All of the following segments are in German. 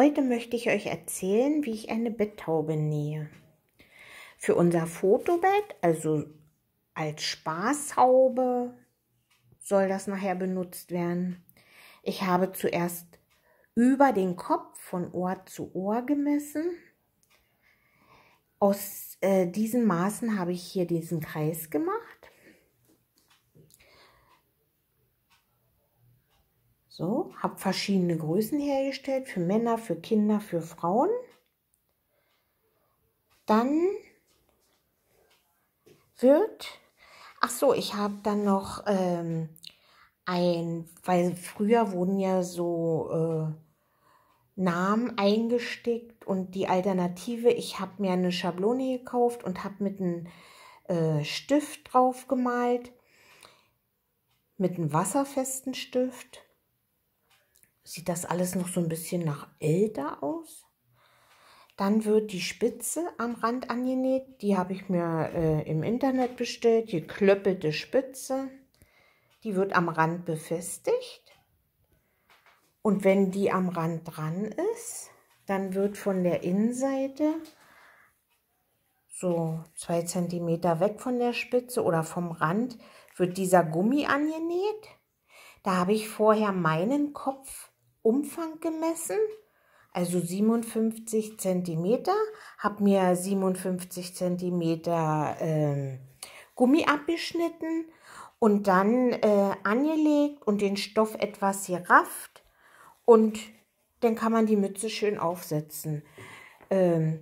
Heute möchte ich euch erzählen, wie ich eine Betttaube nähe. Für unser Fotobett, also als Spaßhaube, soll das nachher benutzt werden. Ich habe zuerst über den Kopf von Ohr zu Ohr gemessen. Aus äh, diesen Maßen habe ich hier diesen Kreis gemacht So, habe verschiedene Größen hergestellt für Männer, für Kinder, für Frauen. Dann wird, ach so, ich habe dann noch ähm, ein, weil früher wurden ja so äh, Namen eingestickt und die Alternative, ich habe mir eine Schablone gekauft und habe mit einem äh, Stift drauf gemalt, mit einem wasserfesten Stift sieht das alles noch so ein bisschen nach älter aus. Dann wird die Spitze am Rand angenäht. Die habe ich mir äh, im Internet bestellt. Die klöppelte Spitze. Die wird am Rand befestigt. Und wenn die am Rand dran ist, dann wird von der Innenseite so zwei Zentimeter weg von der Spitze oder vom Rand wird dieser Gummi angenäht. Da habe ich vorher meinen Kopf Umfang gemessen, also 57 cm, habe mir 57 cm äh, Gummi abgeschnitten und dann äh, angelegt und den Stoff etwas gerafft und dann kann man die Mütze schön aufsetzen. Ähm,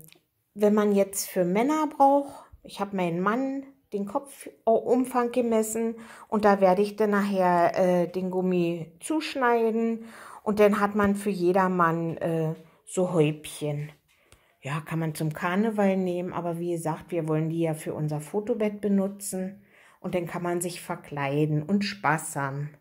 wenn man jetzt für Männer braucht, ich habe meinen Mann, den Kopfumfang äh, gemessen und da werde ich dann nachher äh, den Gummi zuschneiden und dann hat man für jedermann äh, so Häubchen. Ja, kann man zum Karneval nehmen, aber wie gesagt, wir wollen die ja für unser Fotobett benutzen und dann kann man sich verkleiden und Spaß haben.